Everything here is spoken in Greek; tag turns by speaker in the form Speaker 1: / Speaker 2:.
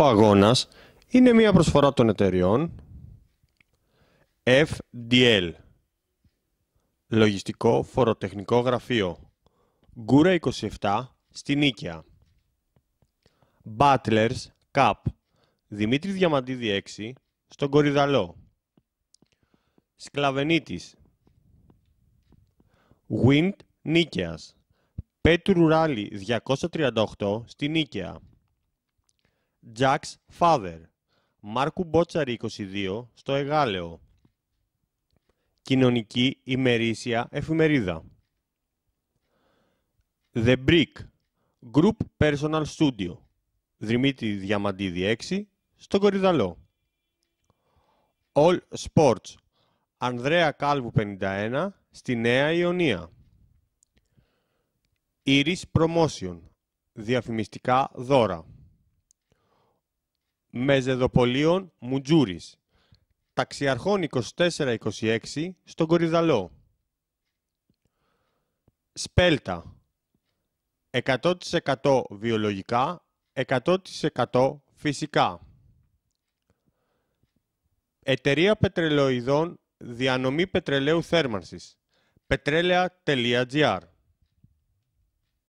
Speaker 1: Ο αγώνας είναι μια προσφορά των εταιριών FDL Λογιστικό Φοροτεχνικό Γραφείο Γκούρα 27 στην Νίκαια Butlers Cup Δημήτρη Διαμαντίδη 6 στον Κορυδαλό Σκλαβενίτης Wind Νίκαιας Πέτρου Ράλι 238 στην Νίκαια Jack's Father. Μάρκου Μπότσαρη 22 στο Εγάλεο. Κοινωνική ημερήσια εφημερίδα. The Brick Group Personal Studio. Δρυμίτη Διαμαντίδη 6 στο Κορυδαλό. All Sports. Ανδρέα Κάλβου 51 στη Νέα Ιωνία. Iris Promotion. Διαφημιστικά δώρα. Μεζεδοπολίων Μουτζούρης, ταξιαρχών 24-26 στον Κορυδαλό. Σπέλτα, 100% βιολογικά, 100% φυσικά. Εταιρεία Πετρελαιοειδών Διανομή Πετρελαίου Θέρμανσης, Πετρέλαια.gr